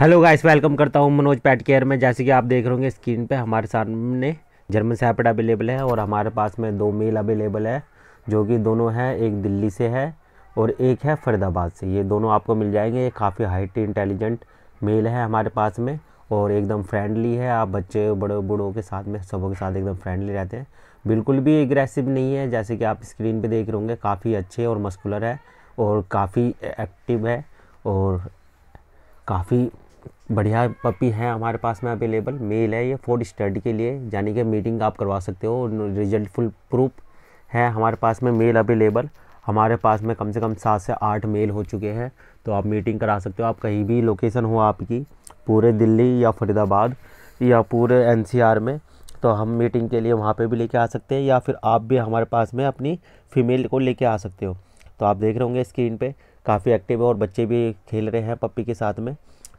hello guys welcome करता हूँ Manoj PAT care में जैसे कि आप देख रहे होंगे स्क्रीन पे हमारे सामने जर्मन सैपेड अवेलेबल है और हमारे पास में दो मेल अवेलेबल है जो कि दोनों हैं एक दिल्ली से है और एक है फरीदाबाद से ये दोनों आपको मिल जाएंगे ये काफ़ी हाइट इंटेलिजेंट मेल है हमारे पास में और एकदम फ्रेंडली है आप बच्चे बड़े बूढ़ों के साथ में सबों के साथ एकदम फ्रेंडली रहते हैं बिल्कुल भी एग्रेसिव नहीं है जैसे कि आप स्क्रीन पे देख रहे होंगे काफ़ी अच्छे और मस्कुलर है और काफ़ी एक्टिव है और काफ़ी बढ़िया पपी हैं हमारे पास में अवेलेबल मेल है ये फोर्ड स्टडी के लिए यानी कि मीटिंग आप करवा सकते हो रिजल्ट फुल प्रूफ है हमारे पास में मेल अवेलेबल हमारे पास में कम से कम सात से आठ मेल हो चुके हैं तो आप मीटिंग करा सकते हो आप कहीं भी लोकेशन हो आपकी पूरे दिल्ली या फरीदाबाद या पूरे एन में तो हम मीटिंग के लिए वहाँ पर भी लेके आ सकते हैं या फिर आप भी हमारे पास में अपनी फ़ीमेल को ले आ सकते हो तो आप देख रहे होंगे स्क्रीन पर काफ़ी एक्टिव है और बच्चे भी खेल रहे हैं पप्पी के साथ में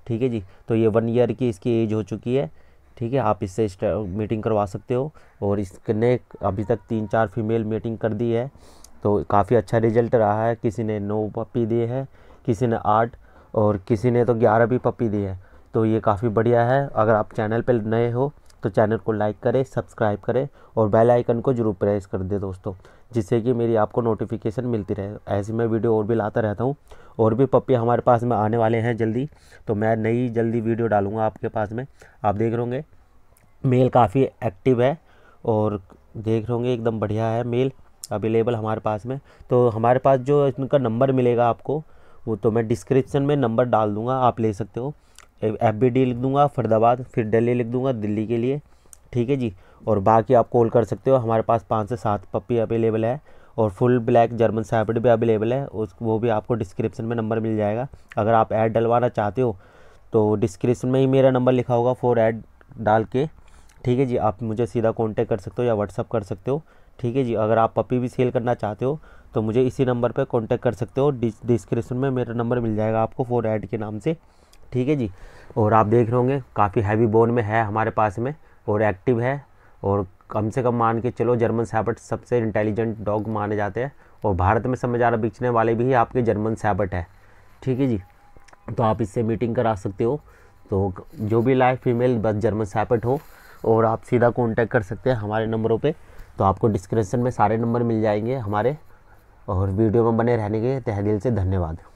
ठीक है जी तो ये वन ईयर की इसकी एज हो चुकी है ठीक है आप इससे मीटिंग करवा सकते हो और इसने अभी तक तीन चार फीमेल मीटिंग कर दी है तो काफ़ी अच्छा रिजल्ट रहा है किसी ने नौ पप्पी दिए हैं किसी ने आठ और किसी ने तो ग्यारह भी पप्पी दी है तो ये काफ़ी बढ़िया है अगर आप चैनल पर नए हो तो चैनल को लाइक करें सब्सक्राइब करें और बेल आइकन को जरूर प्रेस कर दें दोस्तों जिससे कि मेरी आपको नोटिफिकेशन मिलती रहे ऐसी मैं वीडियो और भी लाता रहता हूँ और भी पप्पी हमारे पास में आने वाले हैं जल्दी तो मैं नई जल्दी वीडियो डालूँगा आपके पास में आप देख रहे होंगे मेल काफ़ी एक्टिव है और देख रहे होंगे एकदम बढ़िया है मेल अवेलेबल हमारे पास में तो हमारे पास जो इनका नंबर मिलेगा आपको वो तो मैं डिस्क्रिप्शन में नंबर डाल दूँगा आप ले सकते हो एफ लिख दूंगा फरीदाबाद फिर दिल्ली लिख दूंगा दिल्ली के लिए ठीक है जी और बाकी आप कॉल कर सकते हो हमारे पास पाँच से सात पप्पी अवेलेबल है और फुल ब्लैक जर्मन सैपड भी अवेलेबल है उस वो भी आपको डिस्क्रिप्शन में नंबर मिल जाएगा अगर आप ऐड डलवाना चाहते हो तो डिस्क्रिप्शन में ही मेरा नंबर लिखा होगा फ़ोर ऐड डाल के ठीक है जी आप मुझे सीधा कॉन्टेक्ट कर सकते हो या व्हाट्सअप कर सकते हो ठीक है जी अगर आप पपी भी सेल करना चाहते हो तो मुझे इसी नंबर पर कॉन्टैक्ट कर सकते हो डिस्क्रिप्शन में मेरा नंबर मिल जाएगा आपको फोर ऐड के नाम से ठीक है जी और आप देख रहे होंगे काफ़ी हैवी बोन में है हमारे पास में और एक्टिव है और कम से कम मान के चलो जर्मन सैपट सबसे इंटेलिजेंट डॉग माने जाते हैं और भारत में समझ आ रहा बेचने वाले भी आपके जर्मन सैपट है ठीक है जी तो आप इससे मीटिंग करा सकते हो तो जो भी लाइव फीमेल बस जर्मन सैपट हो और आप सीधा कॉन्टैक्ट कर सकते हैं हमारे नंबरों पे तो आपको डिस्क्रिप्शन में सारे नंबर मिल जाएंगे हमारे और वीडियो में बने रहने के तहदिल से धन्यवाद